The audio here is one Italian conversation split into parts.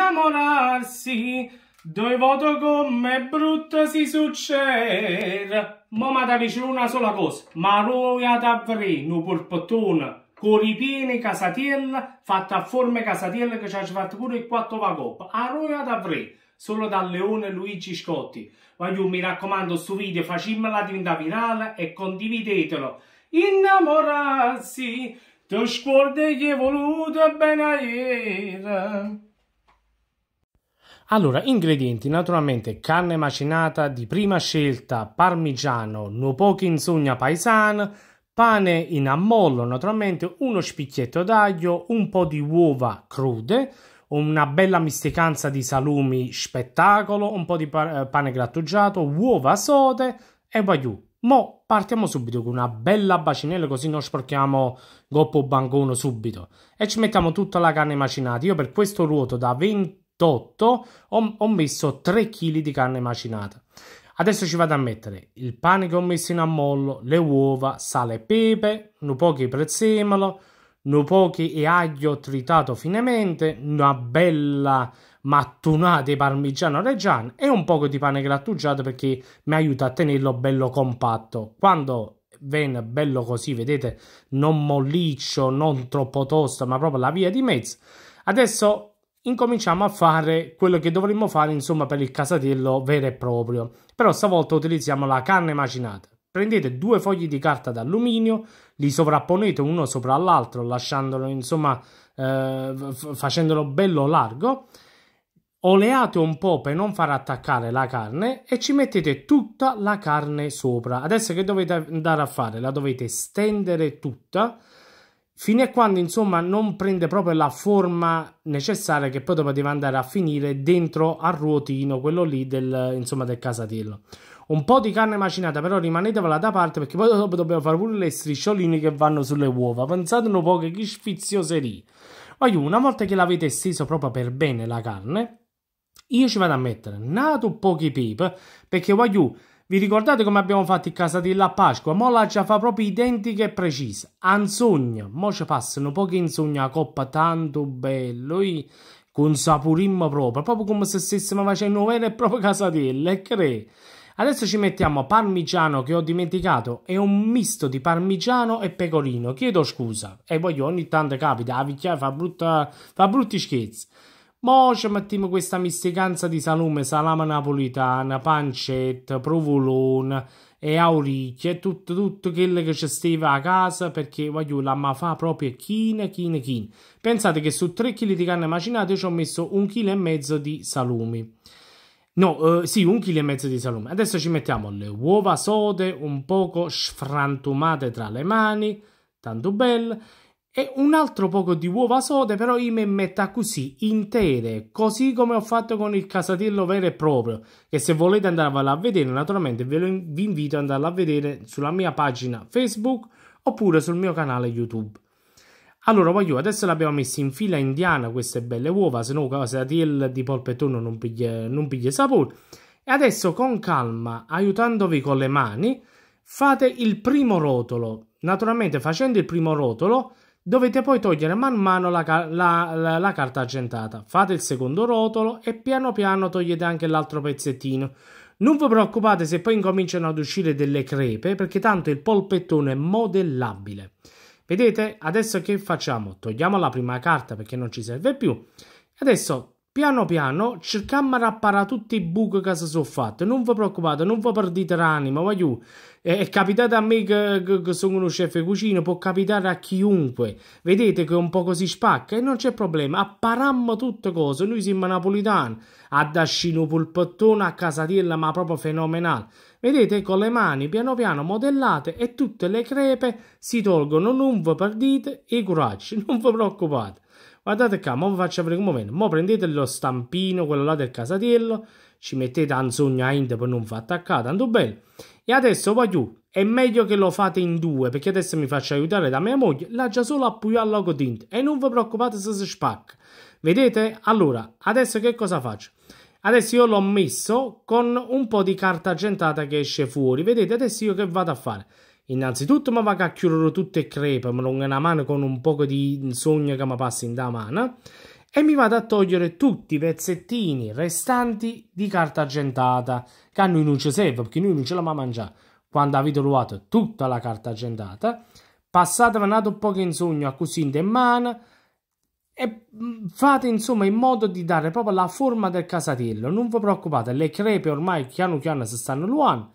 innamorarsi Due voto come brutto si succede mo ma da vicino una sola cosa ma lui ad avrì un purpottone con pieni casatiella fatta a forme casatiella che ci ha fatto pure il quattro vagoppa a lui ad avrì solo dal leone Luigi Scotti Voglio, mi raccomando sto video facimmela diventare virale e condividetelo innamorarsi ti scordi che voluto bene a ieri allora, ingredienti, naturalmente carne macinata di prima scelta, parmigiano, nuopochi in sogna paesana, pane in ammollo, naturalmente uno spicchietto d'aglio, un po' di uova crude, una bella misticanza di salumi spettacolo, un po' di eh, pane grattugiato, uova sode e vaiù. Mo partiamo subito con una bella bacinella così non sporchiamo goppo bancone subito e ci mettiamo tutta la carne macinata. Io per questo ruoto da 20 28 ho, ho messo 3 kg di carne macinata. Adesso ci vado a mettere il pane che ho messo in ammollo, le uova, sale e pepe, un po' di prezzemolo, un po' e aglio tritato finemente, una bella mattonata di parmigiano reggiano e un po' di pane grattugiato perché mi aiuta a tenerlo bello compatto. Quando viene bello così, vedete, non molliccio, non troppo tosto, ma proprio la via di mezzo. Adesso incominciamo a fare quello che dovremmo fare insomma per il casatiello vero e proprio però stavolta utilizziamo la carne macinata prendete due fogli di carta d'alluminio li sovrapponete uno sopra l'altro lasciandolo insomma eh, facendolo bello largo oleate un po' per non far attaccare la carne e ci mettete tutta la carne sopra adesso che dovete andare a fare la dovete stendere tutta fino a quando insomma non prende proprio la forma necessaria che poi dopo deve andare a finire dentro al ruotino, quello lì del, insomma, del casatiello. Un po' di carne macinata però rimanetevela da parte perché poi dopo dobbiamo fare pure le striscioline che vanno sulle uova. Pensate un po' che sfizioserie. Poi una volta che l'avete steso proprio per bene la carne, io ci vado a mettere nato pochi pepe perché voglio vi ricordate come abbiamo fatto in casa di La Pasqua? Mo la già fa proprio identica e precisa. Anzogna. Mo ci passano pochi insogna a coppa tanto bello. E con sapurimmo proprio. Proprio come se stessimo facendo una vera e propria casatella. E cre. Adesso ci mettiamo parmigiano che ho dimenticato. È un misto di parmigiano e pecorino. Chiedo scusa. E voglio ogni tanto capita. La picchiare fa, brutta, fa brutti scherzi. Mo ci mettiamo questa misticanza di salume, salama napolitana, pancetta, provolone e auricchie, tutto, tutto quello che ci stava a casa perché voglio la ma fa proprio china, china, china. Pensate che su 3 kg di carne macinata ci ho messo un chilo e mezzo di salumi. No, eh, sì, un chilo e mezzo di salume. Adesso ci mettiamo le uova sode, un poco sfrantumate tra le mani, tanto belle, e un altro poco di uova sode però io mi metto così intere così come ho fatto con il casatiello vero e proprio che se volete andarvela a vedere naturalmente vi invito ad andarla a vedere sulla mia pagina facebook oppure sul mio canale youtube allora voglio adesso l'abbiamo messa in fila indiana queste belle uova se no casatiello di polpettone non piglia, non piglia sapore e adesso con calma aiutandovi con le mani fate il primo rotolo naturalmente facendo il primo rotolo Dovete poi togliere man mano la, la, la, la, carta argentata. Fate il secondo rotolo e piano piano togliete anche l'altro pezzettino. Non vi preoccupate se poi incominciano ad uscire delle crepe perché tanto il polpettone è modellabile. Vedete? Adesso che facciamo? Togliamo la prima carta perché non ci serve più. Adesso Piano piano cerchiamo di rapparare tutti i buchi che si sono fatti. Non vi preoccupate, non vi perdete l'anima. Voglio. Eh, è, capitato a me che, che, che sono uno chef di cucina, può capitare a chiunque. Vedete che un po' così spacca e non c'è problema. Apparammo tutte cose. Noi siamo napolitani. A Dascino Pulpattone, a casatella, ma proprio fenomenale. Vedete con le mani piano piano modellate e tutte le crepe si tolgono. Non vi perdete i coraggi, non vi preoccupate guardate qua, mo vi faccio vedere un momento, mo prendete lo stampino, quello là del casatiello, ci mettete anzogna int per non far attaccare, tanto bene, E adesso voglio, è meglio che lo fate in due, perché adesso mi faccio aiutare da mia moglie, l'ha già solo appoggiato al logo tint, e non vi preoccupate se si spacca. Vedete? Allora, adesso che cosa faccio? Adesso io l'ho messo con un po' di carta argentata che esce fuori, vedete? Adesso io che vado a fare? Innanzitutto mi vado a chiudere tutte le crepe, mi lungo una mano con un po' di sogno che mi passa in da mano e mi vado a togliere tutti i pezzettini restanti di carta argentata che a noi non ci serve perché noi non ce la mangiamo. Quando avete rubato tutta la carta argentata, passatevi un po' in sogno a così in mano e mm, fate insomma in modo di dare proprio la forma del casatello. Non vi preoccupate, le crepe ormai piano piano si stanno luando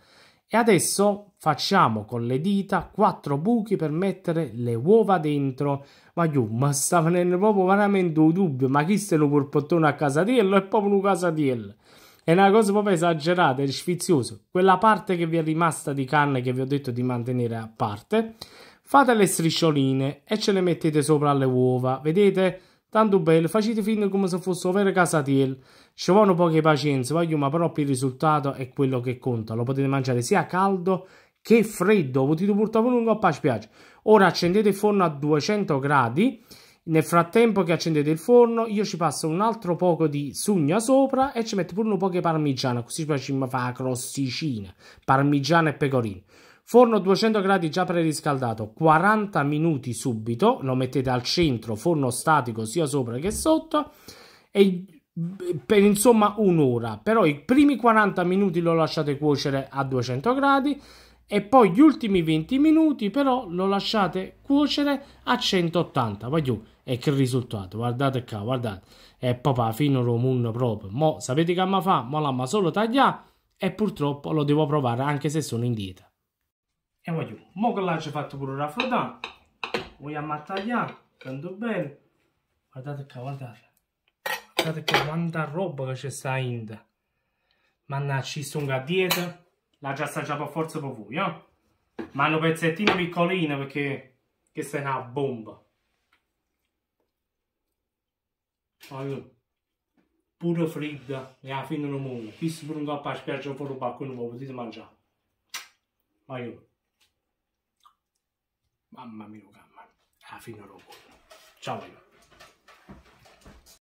e adesso Facciamo con le dita quattro buchi per mettere le uova dentro. Ma io, ma sta venendo proprio veramente un dubbio, ma chi se lo porpottone a casa di è proprio una casa di ello. È una cosa proprio esagerata, è sfiziosa. Quella parte che vi è rimasta di canne che vi ho detto di mantenere a parte, fate le striscioline e ce le mettete sopra le uova, vedete? Tanto bello, facete finta come se fosse vera casa tiel. Ci vogliono poche pazienze, voglio, ma proprio il risultato è quello che conta. Lo potete mangiare sia caldo che freddo, ho potuto portare lungo a pace piace. Ora accendete il forno a 200 gradi. Nel frattempo che accendete il forno, io ci passo un altro poco di sugna sopra e ci metto pure un po' di parmigiana, così poi ci fa la crosticina, parmigiana e pecorino. Forno 200 gradi già preriscaldato, 40 minuti subito, lo mettete al centro, forno statico sia sopra che sotto, e per insomma un'ora, però i primi 40 minuti lo lasciate cuocere a 200 gradi, e poi gli ultimi 20 minuti però lo lasciate cuocere a 180 va giù e che risultato guardate qua guardate è papà fino romun proprio mo sapete che amma fa mo l'amma solo taglia e purtroppo lo devo provare anche se sono in dieta e voglio mo che l'ha fatto pure raffreddare vogliamo a tagliare tanto bene guardate qua guardate guardate qua quanta roba che c'è sta in mannaggia ci sono a dieta L'ho già assaggiato a forza per voi, eh? ma hanno pezzettino piccolino perché questa è una bomba. Allora, pure fredda e alla fine non muoio. Questo pure un a spiaggia fuori un balcone, lo potete mangiare. Ma io... Mamma mia, mamma, alla ah, fine non lo Ciao, io.